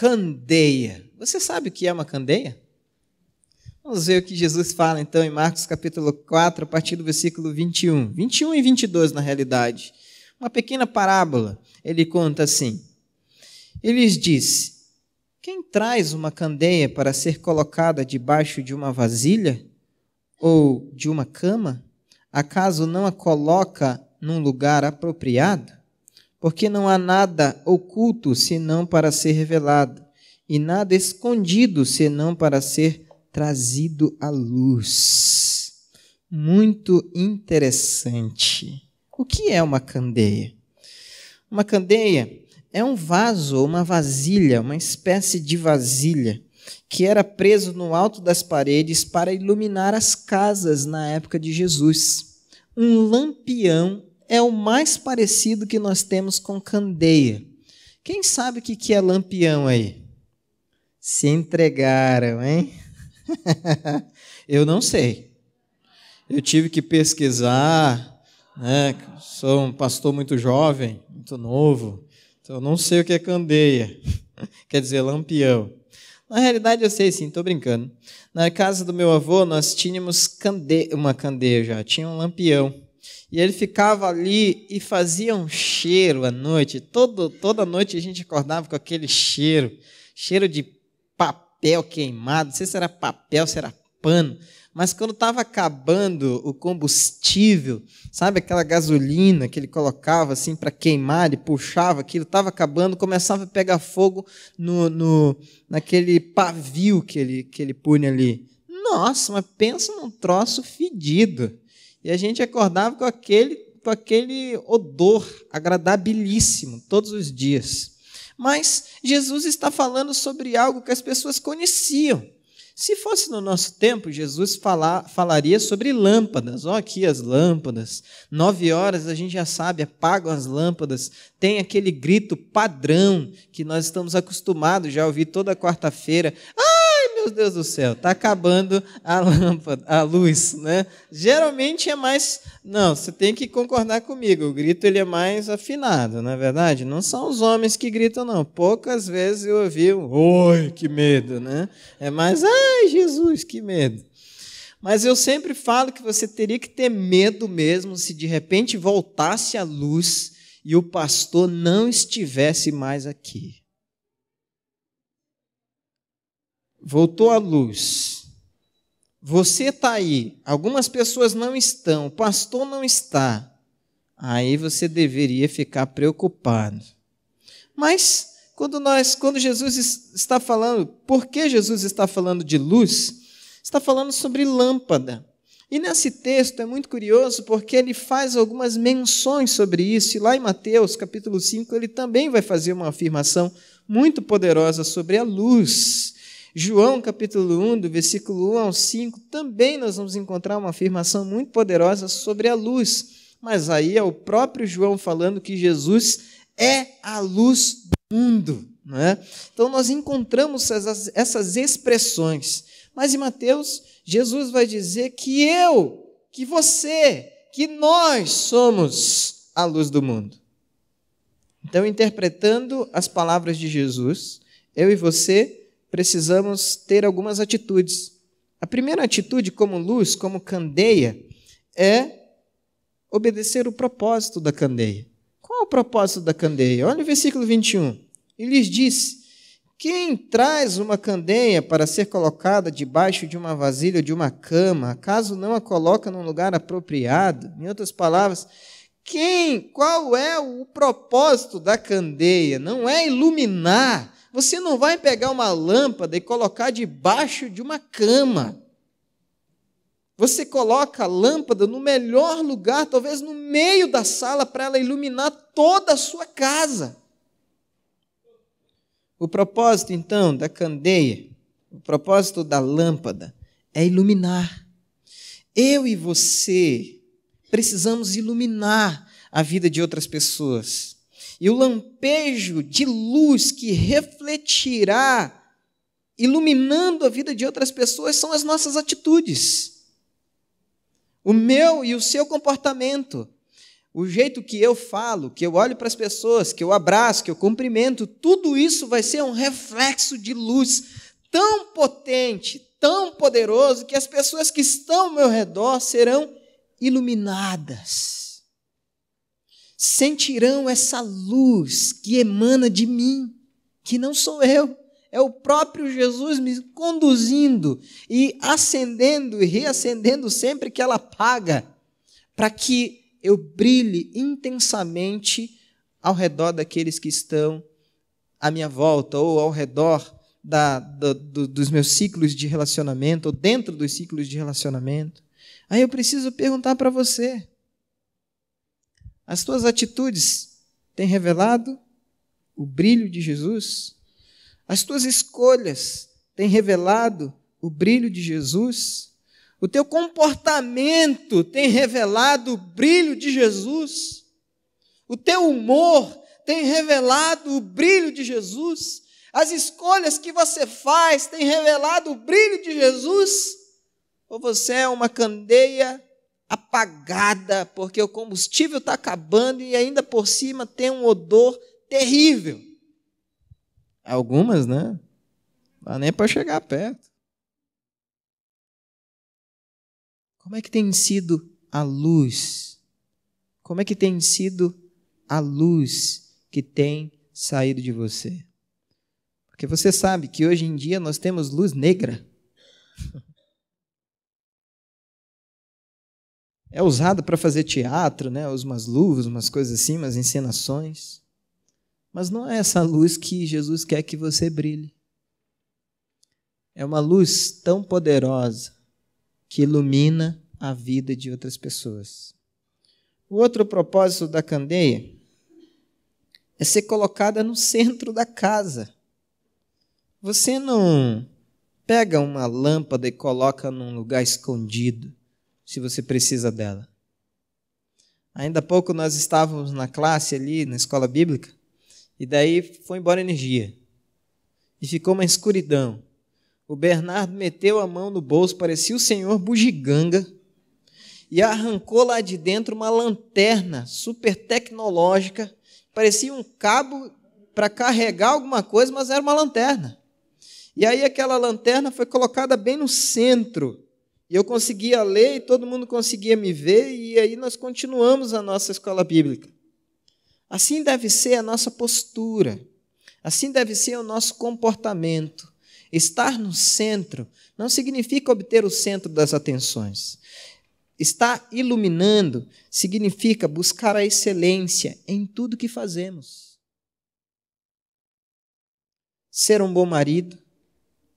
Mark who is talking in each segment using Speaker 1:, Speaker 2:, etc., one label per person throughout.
Speaker 1: candeia. Você sabe o que é uma candeia? Vamos ver o que Jesus fala então em Marcos capítulo 4, a partir do versículo 21. 21 e 22, na realidade. Uma pequena parábola. Ele conta assim: Ele lhes disse: Quem traz uma candeia para ser colocada debaixo de uma vasilha ou de uma cama, acaso não a coloca num lugar apropriado? porque não há nada oculto senão para ser revelado, e nada escondido senão para ser trazido à luz. Muito interessante. O que é uma candeia? Uma candeia é um vaso, uma vasilha, uma espécie de vasilha que era preso no alto das paredes para iluminar as casas na época de Jesus. Um lampião é o mais parecido que nós temos com candeia. Quem sabe o que é lampião aí? Se entregaram, hein? Eu não sei. Eu tive que pesquisar, né? Sou um pastor muito jovem, muito novo, então eu não sei o que é candeia. Quer dizer, lampião. Na realidade, eu sei sim, estou brincando. Na casa do meu avô, nós tínhamos candeia, uma candeia já, tinha um lampião. E ele ficava ali e fazia um cheiro à noite. Todo, toda noite a gente acordava com aquele cheiro. Cheiro de papel queimado. Não sei se era papel, se era pano. Mas quando estava acabando o combustível, sabe aquela gasolina que ele colocava assim para queimar, ele puxava aquilo, estava acabando, começava a pegar fogo no, no, naquele pavio que ele, que ele punha ali. Nossa, mas pensa num troço fedido. E a gente acordava com aquele, com aquele odor agradabilíssimo todos os dias. Mas Jesus está falando sobre algo que as pessoas conheciam. Se fosse no nosso tempo, Jesus falar, falaria sobre lâmpadas. Olha aqui as lâmpadas. Nove horas a gente já sabe, apagam as lâmpadas. Tem aquele grito padrão que nós estamos acostumados já a ouvir toda quarta-feira. Ah! meu Deus do céu, está acabando a lâmpada, a luz, né? Geralmente é mais, não, você tem que concordar comigo, o grito ele é mais afinado, na é verdade. Não são os homens que gritam não. Poucas vezes eu ouvi um, oi, que medo, né? É mais, ai, Jesus, que medo. Mas eu sempre falo que você teria que ter medo mesmo se de repente voltasse a luz e o pastor não estivesse mais aqui. voltou à luz. Você está aí, algumas pessoas não estão, o pastor não está. Aí você deveria ficar preocupado. Mas quando nós, quando Jesus está falando, por que Jesus está falando de luz? Está falando sobre lâmpada. E nesse texto é muito curioso porque ele faz algumas menções sobre isso, e lá em Mateus, capítulo 5, ele também vai fazer uma afirmação muito poderosa sobre a luz. João capítulo 1, do versículo 1 ao 5, também nós vamos encontrar uma afirmação muito poderosa sobre a luz. Mas aí é o próprio João falando que Jesus é a luz do mundo. Né? Então nós encontramos essas, essas expressões. Mas em Mateus, Jesus vai dizer que eu, que você, que nós somos a luz do mundo. Então, interpretando as palavras de Jesus, eu e você precisamos ter algumas atitudes. A primeira atitude, como luz, como candeia, é obedecer o propósito da candeia. Qual é o propósito da candeia? Olha o versículo 21. Ele lhes disse: Quem traz uma candeia para ser colocada debaixo de uma vasilha ou de uma cama, caso não a coloca num lugar apropriado? Em outras palavras, quem, qual é o propósito da candeia? Não é iluminar, você não vai pegar uma lâmpada e colocar debaixo de uma cama. Você coloca a lâmpada no melhor lugar, talvez no meio da sala, para ela iluminar toda a sua casa. O propósito, então, da candeia, o propósito da lâmpada é iluminar. Eu e você precisamos iluminar a vida de outras pessoas e o lampejo de luz que refletirá, iluminando a vida de outras pessoas, são as nossas atitudes. O meu e o seu comportamento, o jeito que eu falo, que eu olho para as pessoas, que eu abraço, que eu cumprimento, tudo isso vai ser um reflexo de luz tão potente, tão poderoso, que as pessoas que estão ao meu redor serão iluminadas sentirão essa luz que emana de mim, que não sou eu, é o próprio Jesus me conduzindo e acendendo e reacendendo sempre que ela apaga, para que eu brilhe intensamente ao redor daqueles que estão à minha volta ou ao redor da, do, dos meus ciclos de relacionamento ou dentro dos ciclos de relacionamento. Aí eu preciso perguntar para você: as tuas atitudes têm revelado o brilho de Jesus? As tuas escolhas têm revelado o brilho de Jesus? O teu comportamento tem revelado o brilho de Jesus? O teu humor tem revelado o brilho de Jesus? As escolhas que você faz têm revelado o brilho de Jesus? Ou você é uma candeia apagada, porque o combustível está acabando e ainda por cima tem um odor terrível. Algumas, né? Não dá nem para chegar perto. Como é que tem sido a luz? Como é que tem sido a luz que tem saído de você? Porque você sabe que hoje em dia nós temos luz negra. É usada para fazer teatro, né? Usa umas luvas, umas coisas assim, umas encenações. Mas não é essa luz que Jesus quer que você brilhe. É uma luz tão poderosa que ilumina a vida de outras pessoas. O outro propósito da candeia é ser colocada no centro da casa. Você não pega uma lâmpada e coloca num lugar escondido se você precisa dela. Ainda há pouco nós estávamos na classe ali, na escola bíblica, e daí foi embora a energia. E ficou uma escuridão. O Bernardo meteu a mão no bolso, parecia o senhor bugiganga, e arrancou lá de dentro uma lanterna super tecnológica, parecia um cabo para carregar alguma coisa, mas era uma lanterna. E aí aquela lanterna foi colocada bem no centro e eu conseguia ler e todo mundo conseguia me ver, e aí nós continuamos a nossa escola bíblica. Assim deve ser a nossa postura, assim deve ser o nosso comportamento. Estar no centro não significa obter o centro das atenções. Estar iluminando significa buscar a excelência em tudo que fazemos. Ser um bom marido,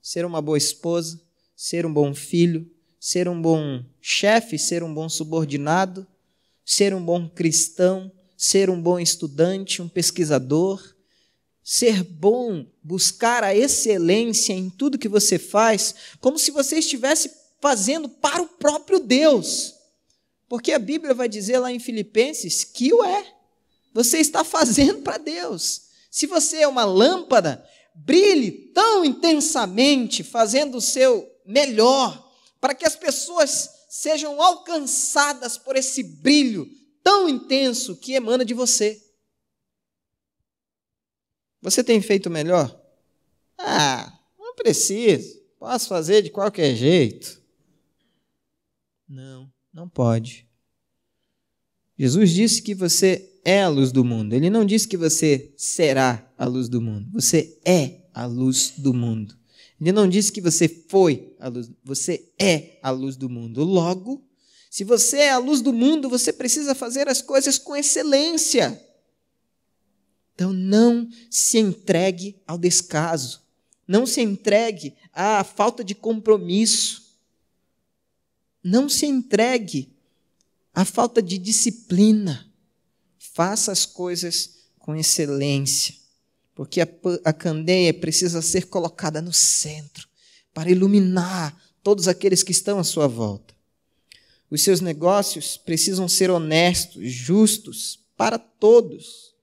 Speaker 1: ser uma boa esposa, ser um bom filho, ser um bom chefe, ser um bom subordinado, ser um bom cristão, ser um bom estudante, um pesquisador, ser bom, buscar a excelência em tudo que você faz, como se você estivesse fazendo para o próprio Deus. Porque a Bíblia vai dizer lá em Filipenses que o é. Você está fazendo para Deus. Se você é uma lâmpada, brilhe tão intensamente, fazendo o seu melhor para que as pessoas sejam alcançadas por esse brilho tão intenso que emana de você. Você tem feito melhor? Ah, não preciso. Posso fazer de qualquer jeito. Não, não pode. Jesus disse que você é a luz do mundo. Ele não disse que você será a luz do mundo. Você é a luz do mundo. Ele não disse que você foi a luz, você é a luz do mundo. Logo, se você é a luz do mundo, você precisa fazer as coisas com excelência. Então não se entregue ao descaso. Não se entregue à falta de compromisso. Não se entregue à falta de disciplina. Faça as coisas com excelência porque a, a candeia precisa ser colocada no centro para iluminar todos aqueles que estão à sua volta. Os seus negócios precisam ser honestos, justos para todos.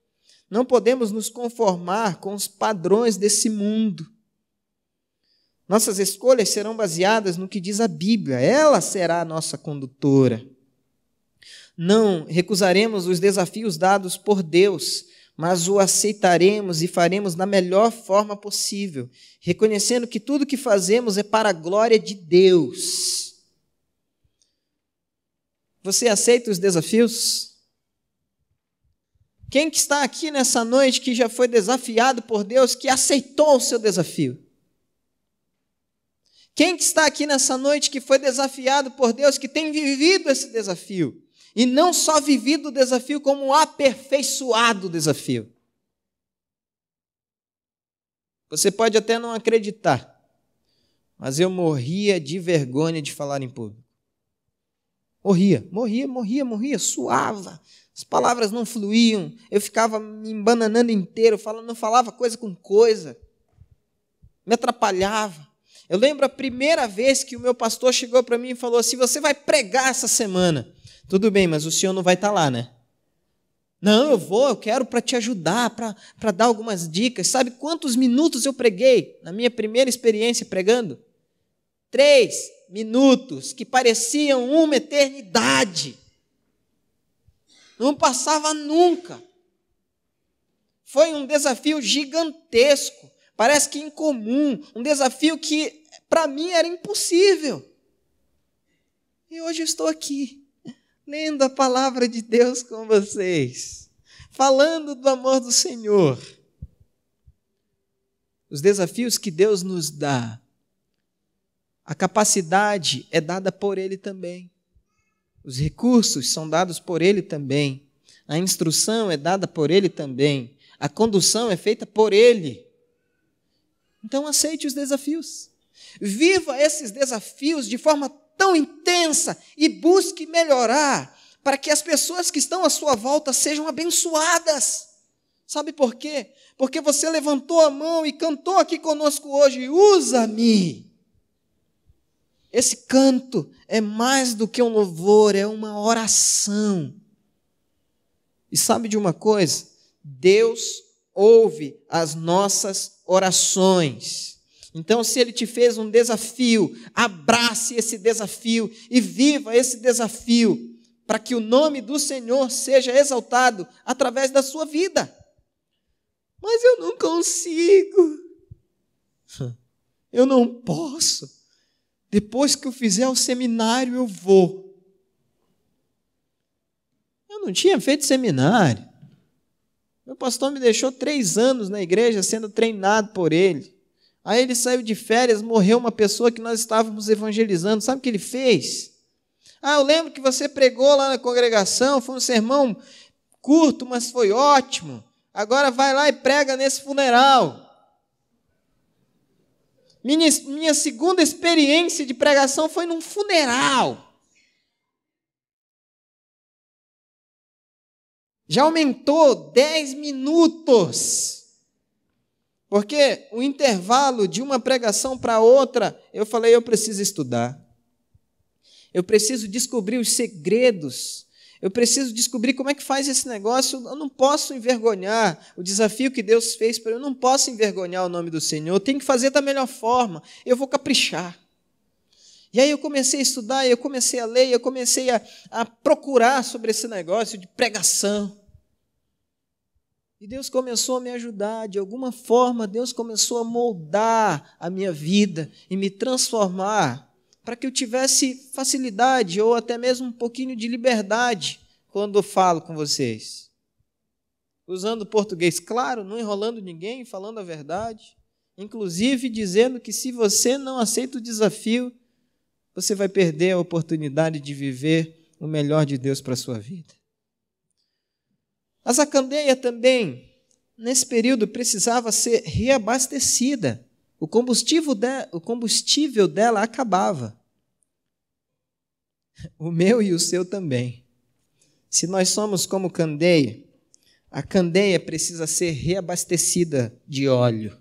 Speaker 1: Não podemos nos conformar com os padrões desse mundo. Nossas escolhas serão baseadas no que diz a Bíblia, ela será a nossa condutora. Não recusaremos os desafios dados por Deus mas o aceitaremos e faremos da melhor forma possível, reconhecendo que tudo que fazemos é para a glória de Deus. Você aceita os desafios? Quem que está aqui nessa noite que já foi desafiado por Deus, que aceitou o seu desafio? Quem que está aqui nessa noite que foi desafiado por Deus, que tem vivido esse desafio? E não só vivido o desafio, como aperfeiçoado o desafio. Você pode até não acreditar, mas eu morria de vergonha de falar em público. Morria, morria, morria, morria, suava. As palavras não fluíam, eu ficava me embananando inteiro, não falava coisa com coisa. Me atrapalhava. Eu lembro a primeira vez que o meu pastor chegou para mim e falou assim: "Você vai pregar essa semana". Tudo bem, mas o senhor não vai estar tá lá, né? Não, eu vou, eu quero para te ajudar, para dar algumas dicas. Sabe quantos minutos eu preguei na minha primeira experiência pregando? Três minutos, que pareciam uma eternidade. Não passava nunca. Foi um desafio gigantesco, parece que incomum, um desafio que para mim era impossível. E hoje eu estou aqui lendo a palavra de Deus com vocês, falando do amor do Senhor. Os desafios que Deus nos dá, a capacidade é dada por Ele também, os recursos são dados por Ele também, a instrução é dada por Ele também, a condução é feita por Ele. Então aceite os desafios. Viva esses desafios de forma tão intensa e busque melhorar para que as pessoas que estão à sua volta sejam abençoadas. Sabe por quê? Porque você levantou a mão e cantou aqui conosco hoje: usa-me. Esse canto é mais do que um louvor, é uma oração. E sabe de uma coisa? Deus ouve as nossas orações. Então, se ele te fez um desafio, abrace esse desafio e viva esse desafio, para que o nome do Senhor seja exaltado através da sua vida. Mas eu não consigo. Eu não posso. Depois que eu fizer o seminário, eu vou. Eu não tinha feito seminário. Meu pastor me deixou três anos na igreja sendo treinado por ele. Aí ele saiu de férias, morreu uma pessoa que nós estávamos evangelizando. Sabe o que ele fez? Ah, eu lembro que você pregou lá na congregação, foi um sermão curto, mas foi ótimo. Agora vai lá e prega nesse funeral. Minha, minha segunda experiência de pregação foi num funeral. Já aumentou 10 minutos. Porque o intervalo de uma pregação para outra, eu falei, eu preciso estudar. Eu preciso descobrir os segredos. Eu preciso descobrir como é que faz esse negócio. Eu não posso envergonhar o desafio que Deus fez para eu. não posso envergonhar o nome do Senhor. Eu tenho que fazer da melhor forma. Eu vou caprichar. E aí eu comecei a estudar, eu comecei a ler, eu comecei a, a procurar sobre esse negócio de pregação. E Deus começou a me ajudar, de alguma forma, Deus começou a moldar a minha vida e me transformar para que eu tivesse facilidade ou até mesmo um pouquinho de liberdade quando eu falo com vocês. Usando português claro, não enrolando ninguém, falando a verdade, inclusive dizendo que se você não aceita o desafio, você vai perder a oportunidade de viver o melhor de Deus para a sua vida. A Zacandeia também, nesse período, precisava ser reabastecida. O combustível, de, o combustível dela acabava. O meu e o seu também. Se nós somos como candeia, a candeia precisa ser reabastecida de óleo.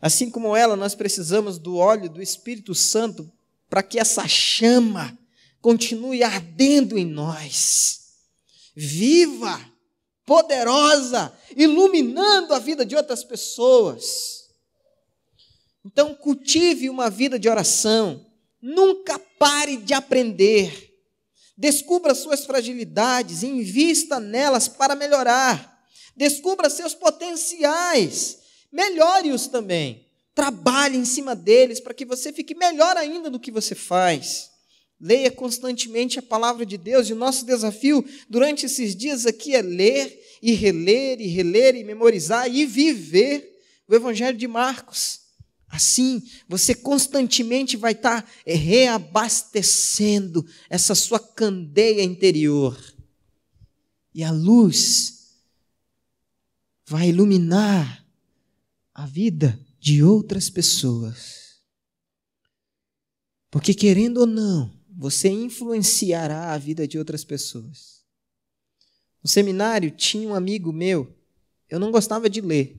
Speaker 1: Assim como ela, nós precisamos do óleo do Espírito Santo para que essa chama continue ardendo em nós, viva poderosa, iluminando a vida de outras pessoas. Então, cultive uma vida de oração. Nunca pare de aprender. Descubra suas fragilidades, invista nelas para melhorar. Descubra seus potenciais, melhore-os também. Trabalhe em cima deles para que você fique melhor ainda do que você faz. Leia constantemente a palavra de Deus e o nosso desafio durante esses dias aqui é ler e reler e reler e memorizar e viver o Evangelho de Marcos. Assim, você constantemente vai estar eh, reabastecendo essa sua candeia interior. E a luz vai iluminar a vida de outras pessoas. Porque, querendo ou não, você influenciará a vida de outras pessoas. No seminário tinha um amigo meu, eu não gostava de ler.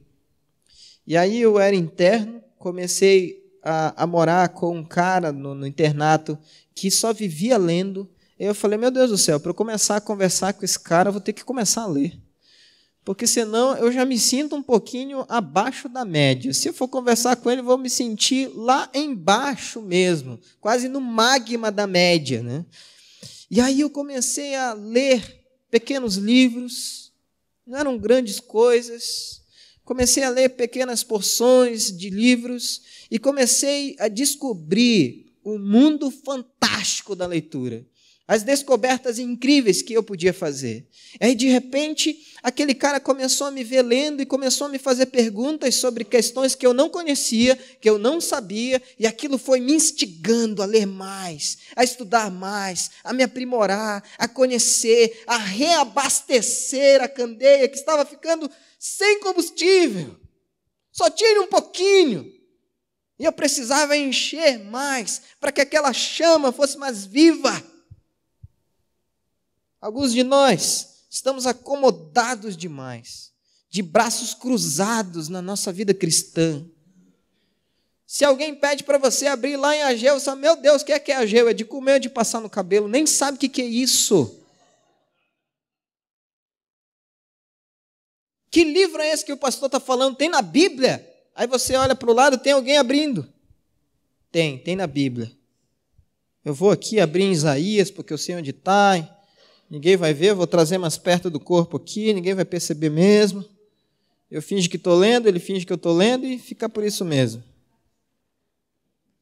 Speaker 1: E aí eu era interno, comecei a, a morar com um cara no, no internato que só vivia lendo. E eu falei, meu Deus do céu, para eu começar a conversar com esse cara, eu vou ter que começar a ler porque senão eu já me sinto um pouquinho abaixo da média. Se eu for conversar com ele, vou me sentir lá embaixo mesmo, quase no magma da média. Né? E aí eu comecei a ler pequenos livros, não eram grandes coisas. Comecei a ler pequenas porções de livros e comecei a descobrir o mundo fantástico da leitura as descobertas incríveis que eu podia fazer. E aí, de repente, aquele cara começou a me ver lendo e começou a me fazer perguntas sobre questões que eu não conhecia, que eu não sabia, e aquilo foi me instigando a ler mais, a estudar mais, a me aprimorar, a conhecer, a reabastecer a candeia que estava ficando sem combustível. Só tinha um pouquinho. E eu precisava encher mais para que aquela chama fosse mais viva. Alguns de nós estamos acomodados demais, de braços cruzados na nossa vida cristã. Se alguém pede para você abrir lá em Ageu, você fala, meu Deus, o que é que é Ageu? É de comer, é de passar no cabelo, nem sabe o que, que é isso. Que livro é esse que o pastor está falando? Tem na Bíblia? Aí você olha para o lado, tem alguém abrindo. Tem, tem na Bíblia. Eu vou aqui abrir em Isaías, porque eu sei onde está ninguém vai ver, vou trazer mais perto do corpo aqui, ninguém vai perceber mesmo. Eu finge que estou lendo, ele finge que eu estou lendo e fica por isso mesmo.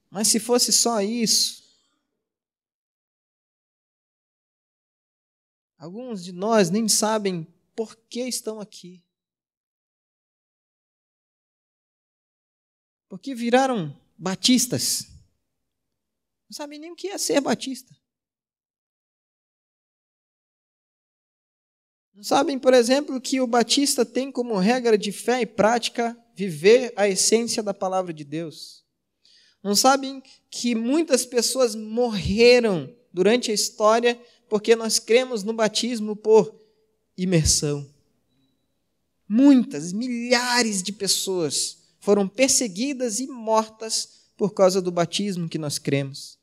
Speaker 1: Mas se fosse só isso, alguns de nós nem sabem por que estão aqui. Porque viraram batistas. Não sabem nem o que é ser batista. Não sabem, por exemplo, que o batista tem como regra de fé e prática viver a essência da palavra de Deus. Não sabem que muitas pessoas morreram durante a história porque nós cremos no batismo por imersão. Muitas, milhares de pessoas foram perseguidas e mortas por causa do batismo que nós cremos.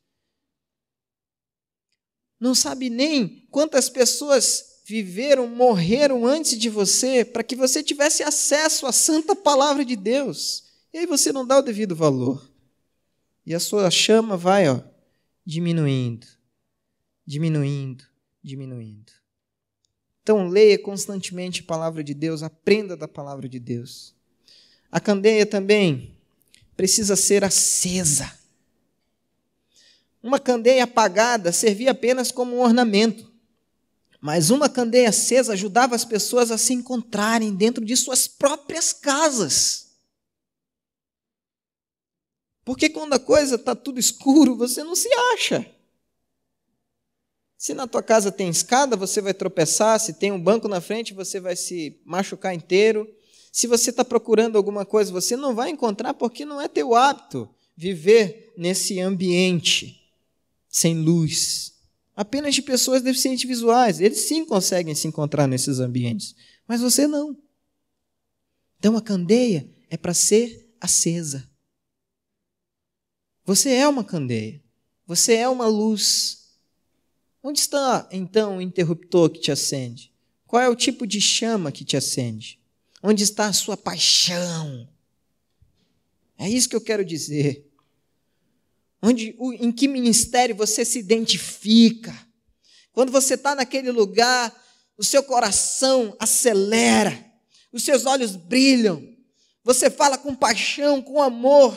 Speaker 1: Não sabe nem quantas pessoas viveram, morreram antes de você, para que você tivesse acesso à santa palavra de Deus. E aí você não dá o devido valor. E a sua chama vai, ó, diminuindo, diminuindo, diminuindo. Então leia constantemente a palavra de Deus, aprenda da palavra de Deus. A candeia também precisa ser acesa. Uma candeia apagada servia apenas como um ornamento. Mas uma candeia acesa ajudava as pessoas a se encontrarem dentro de suas próprias casas. Porque quando a coisa está tudo escuro, você não se acha. Se na tua casa tem escada, você vai tropeçar. Se tem um banco na frente, você vai se machucar inteiro. Se você está procurando alguma coisa, você não vai encontrar porque não é teu hábito viver nesse ambiente sem luz, apenas de pessoas deficientes visuais. Eles sim conseguem se encontrar nesses ambientes, mas você não. Então a candeia é para ser acesa. Você é uma candeia. Você é uma luz. Onde está então o interruptor que te acende? Qual é o tipo de chama que te acende? Onde está a sua paixão? É isso que eu quero dizer. Onde, em que ministério você se identifica? Quando você está naquele lugar, o seu coração acelera, os seus olhos brilham, você fala com paixão, com amor.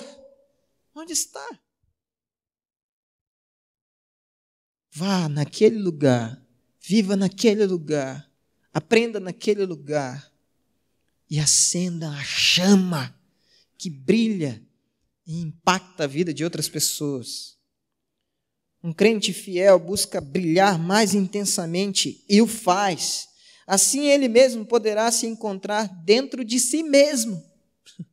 Speaker 1: Onde está? Vá naquele lugar, viva naquele lugar, aprenda naquele lugar e acenda a chama que brilha e impacta a vida de outras pessoas. Um crente fiel busca brilhar mais intensamente e o faz. Assim ele mesmo poderá se encontrar dentro de si mesmo.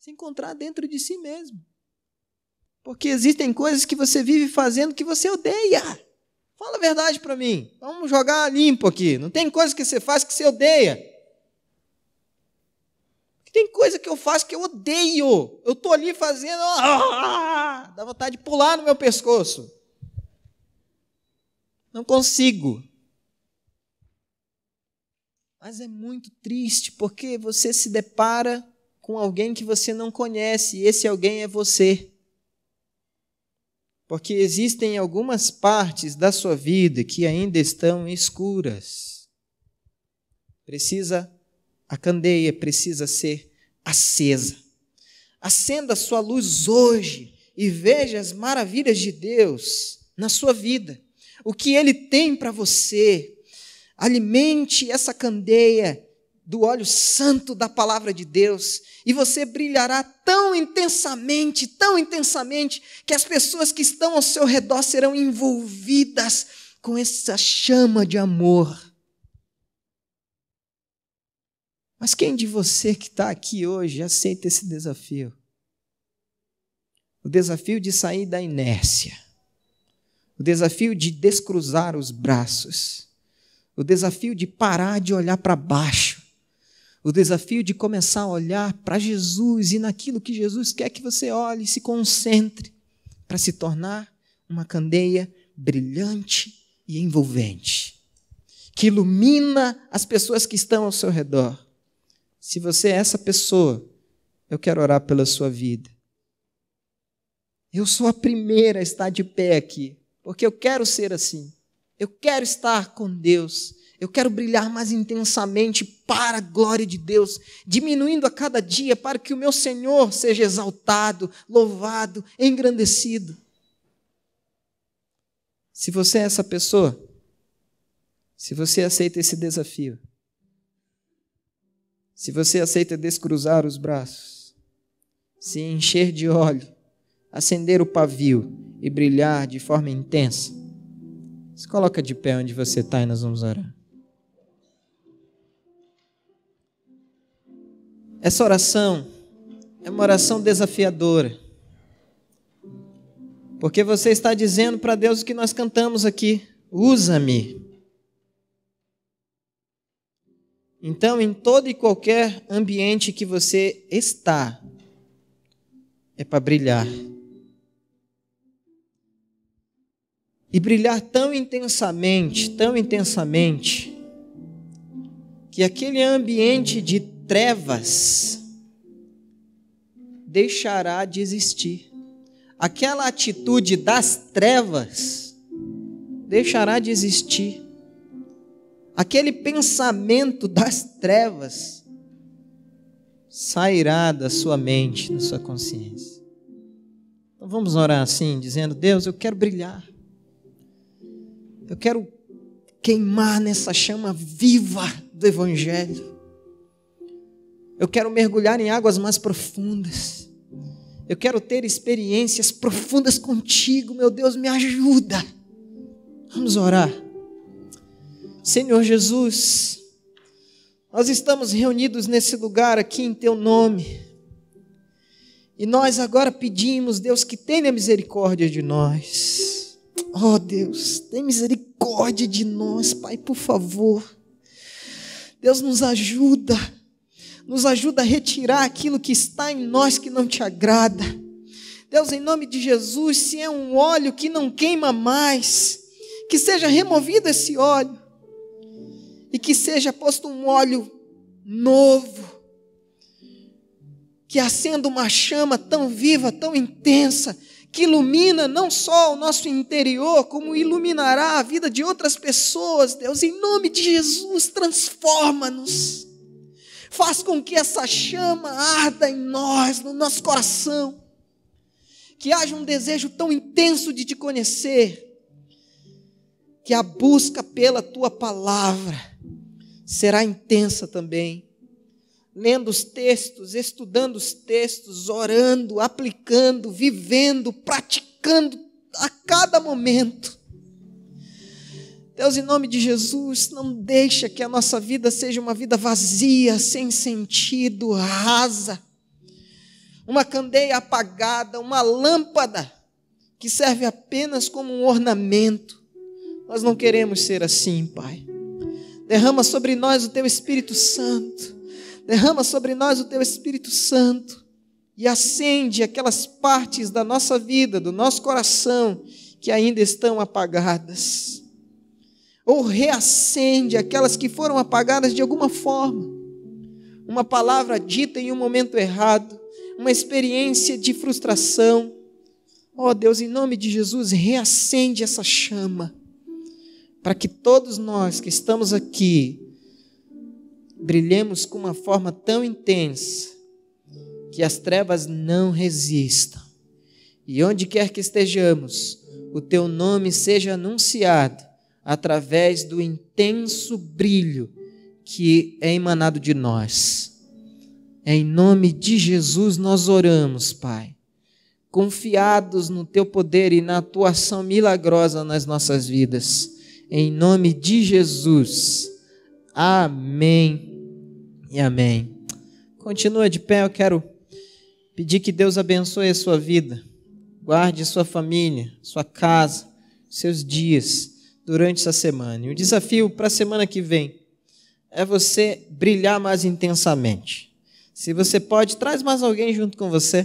Speaker 1: Se encontrar dentro de si mesmo. Porque existem coisas que você vive fazendo que você odeia. Fala a verdade para mim. Vamos jogar limpo aqui. Não tem coisa que você faz que você odeia. Tem coisa que eu faço que eu odeio. Eu estou ali fazendo. Ah, dá vontade de pular no meu pescoço. Não consigo. Mas é muito triste porque você se depara com alguém que você não conhece e esse alguém é você. Porque existem algumas partes da sua vida que ainda estão escuras. Precisa a candeia precisa ser acesa. Acenda sua luz hoje e veja as maravilhas de Deus na sua vida. O que Ele tem para você. Alimente essa candeia do óleo santo da palavra de Deus, e você brilhará tão intensamente, tão intensamente, que as pessoas que estão ao seu redor serão envolvidas com essa chama de amor Mas quem de você que está aqui hoje aceita esse desafio? O desafio de sair da inércia, o desafio de descruzar os braços, o desafio de parar de olhar para baixo, o desafio de começar a olhar para Jesus e naquilo que Jesus quer que você olhe, se concentre, para se tornar uma candeia brilhante e envolvente, que ilumina as pessoas que estão ao seu redor se você é essa pessoa, eu quero orar pela sua vida. Eu sou a primeira a estar de pé aqui, porque eu quero ser assim. Eu quero estar com Deus. Eu quero brilhar mais intensamente para a glória de Deus, diminuindo a cada dia para que o meu Senhor seja exaltado, louvado, engrandecido. Se você é essa pessoa, se você aceita esse desafio, se você aceita descruzar os braços, se encher de óleo, acender o pavio e brilhar de forma intensa, se coloca de pé onde você está e nós vamos orar. Essa oração é uma oração desafiadora. Porque você está dizendo para Deus o que nós cantamos aqui: usa-me. Então, em todo e qualquer ambiente que você está, é para brilhar. E brilhar tão intensamente, tão intensamente, que aquele ambiente de trevas deixará de existir. Aquela atitude das trevas deixará de existir aquele pensamento das trevas sairá da sua mente, da sua consciência. Então vamos orar assim, dizendo: Deus, eu quero brilhar. Eu quero queimar nessa chama viva do Evangelho. Eu quero mergulhar em águas mais profundas. Eu quero ter experiências profundas contigo, meu Deus, me ajuda. Vamos orar. Senhor Jesus, nós estamos reunidos nesse lugar aqui em Teu nome. E nós agora pedimos, Deus, que tenha misericórdia de nós. Oh, Deus, tem misericórdia de nós, Pai, por favor. Deus nos ajuda. Nos ajuda a retirar aquilo que está em nós que não te agrada. Deus, em nome de Jesus, se é um óleo que não queima mais, que seja removido esse óleo e que seja posto um óleo novo, que acenda uma chama tão viva, tão intensa, que ilumina não só o nosso interior, como iluminará a vida de outras pessoas, Deus, em nome de Jesus, transforma-nos. Faz com que essa chama arda em nós, no nosso coração. Que haja um desejo tão intenso de te conhecer, que a busca pela tua palavra será intensa também. Lendo os textos, estudando os textos, orando, aplicando, vivendo, praticando a cada momento. Deus, em nome de Jesus, não deixa que a nossa vida seja uma vida vazia, sem sentido, rasa. Uma candeia apagada, uma lâmpada que serve apenas como um ornamento. Nós não queremos ser assim, Pai. Derrama sobre nós o teu Espírito Santo. Derrama sobre nós o teu Espírito Santo. E acende aquelas partes da nossa vida, do nosso coração, que ainda estão apagadas. Ou reacende aquelas que foram apagadas de alguma forma. Uma palavra dita em um momento errado, uma experiência de frustração. Ó oh, Deus, em nome de Jesus, reacende essa chama para que todos nós que estamos aqui brilhemos com uma forma tão intensa que as trevas não resistam. E onde quer que estejamos, o teu nome seja anunciado através do intenso brilho que é emanado de nós. Em nome de Jesus nós oramos, Pai, confiados no teu poder e na tua ação milagrosa nas nossas vidas em nome de Jesus. Amém e amém. Continua de pé, eu quero pedir que Deus abençoe a sua vida, guarde sua família, sua casa, seus dias durante essa semana. E o desafio para a semana que vem é você brilhar mais intensamente. Se você pode, traz mais alguém junto com você.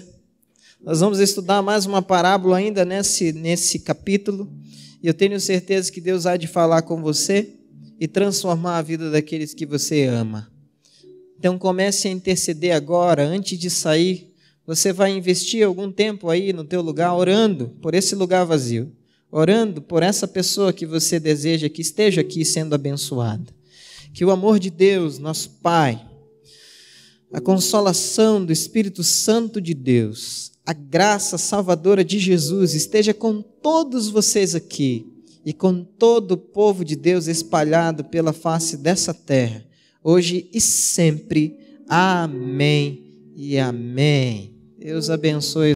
Speaker 1: Nós vamos estudar mais uma parábola ainda nesse, nesse capítulo. E eu tenho certeza que Deus há de falar com você e transformar a vida daqueles que você ama. Então comece a interceder agora, antes de sair. Você vai investir algum tempo aí no teu lugar orando por esse lugar vazio, orando por essa pessoa que você deseja que esteja aqui sendo abençoada. Que o amor de Deus, nosso Pai, a consolação do Espírito Santo de Deus, a graça salvadora de Jesus esteja com todos vocês aqui e com todo o povo de Deus espalhado pela face dessa terra, hoje e sempre. Amém e amém. Deus abençoe.